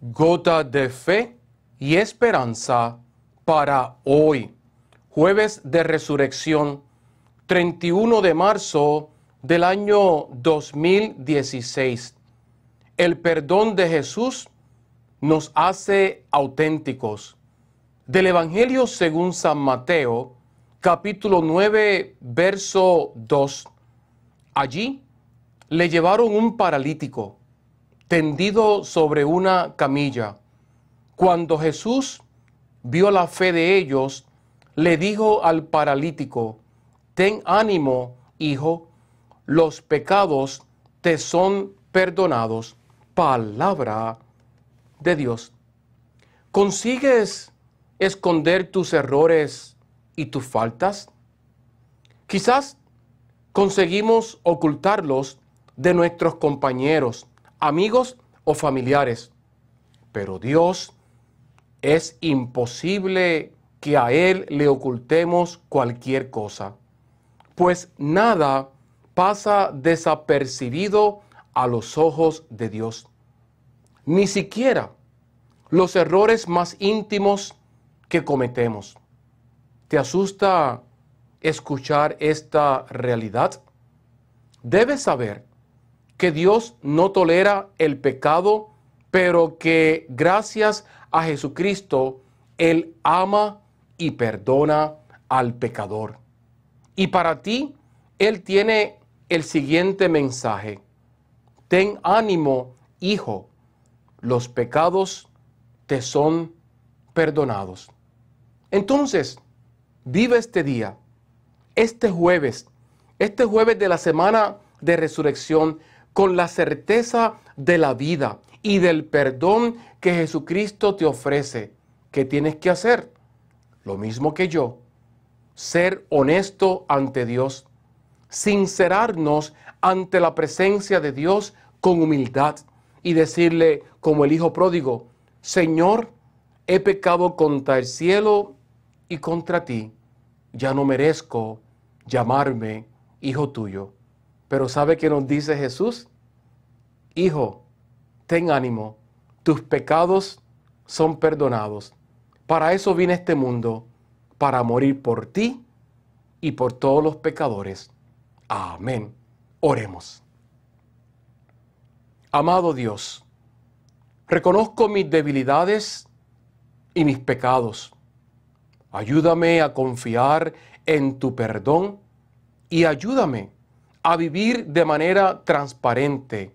Gota de fe y esperanza para hoy, jueves de resurrección, 31 de marzo del año 2016. El perdón de Jesús nos hace auténticos. Del Evangelio según San Mateo, capítulo 9, verso 2. Allí le llevaron un paralítico tendido sobre una camilla. Cuando Jesús vio la fe de ellos, le dijo al paralítico, Ten ánimo, hijo, los pecados te son perdonados. Palabra de Dios. ¿Consigues esconder tus errores y tus faltas? Quizás conseguimos ocultarlos de nuestros compañeros, amigos o familiares. Pero Dios es imposible que a Él le ocultemos cualquier cosa, pues nada pasa desapercibido a los ojos de Dios. Ni siquiera los errores más íntimos que cometemos. ¿Te asusta escuchar esta realidad? Debes saber que Dios no tolera el pecado, pero que gracias a Jesucristo Él ama y perdona al pecador. Y para ti, Él tiene el siguiente mensaje. Ten ánimo, hijo, los pecados te son perdonados. Entonces, vive este día, este jueves, este jueves de la semana de resurrección, con la certeza de la vida y del perdón que Jesucristo te ofrece. ¿Qué tienes que hacer? Lo mismo que yo, ser honesto ante Dios, sincerarnos ante la presencia de Dios con humildad y decirle, como el Hijo pródigo, Señor, he pecado contra el cielo y contra ti, ya no merezco llamarme hijo tuyo. Pero ¿sabe qué nos dice Jesús? Hijo, ten ánimo, tus pecados son perdonados. Para eso vine este mundo, para morir por ti y por todos los pecadores. Amén. Oremos. Amado Dios, reconozco mis debilidades y mis pecados. Ayúdame a confiar en tu perdón y ayúdame a vivir de manera transparente.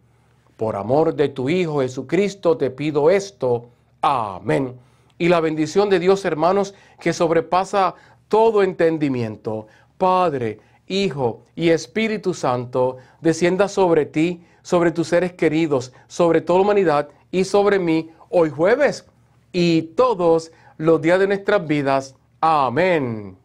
Por amor de tu Hijo Jesucristo te pido esto. Amén. Y la bendición de Dios, hermanos, que sobrepasa todo entendimiento, Padre, Hijo y Espíritu Santo, descienda sobre ti, sobre tus seres queridos, sobre toda la humanidad y sobre mí hoy jueves y todos los días de nuestras vidas. Amén.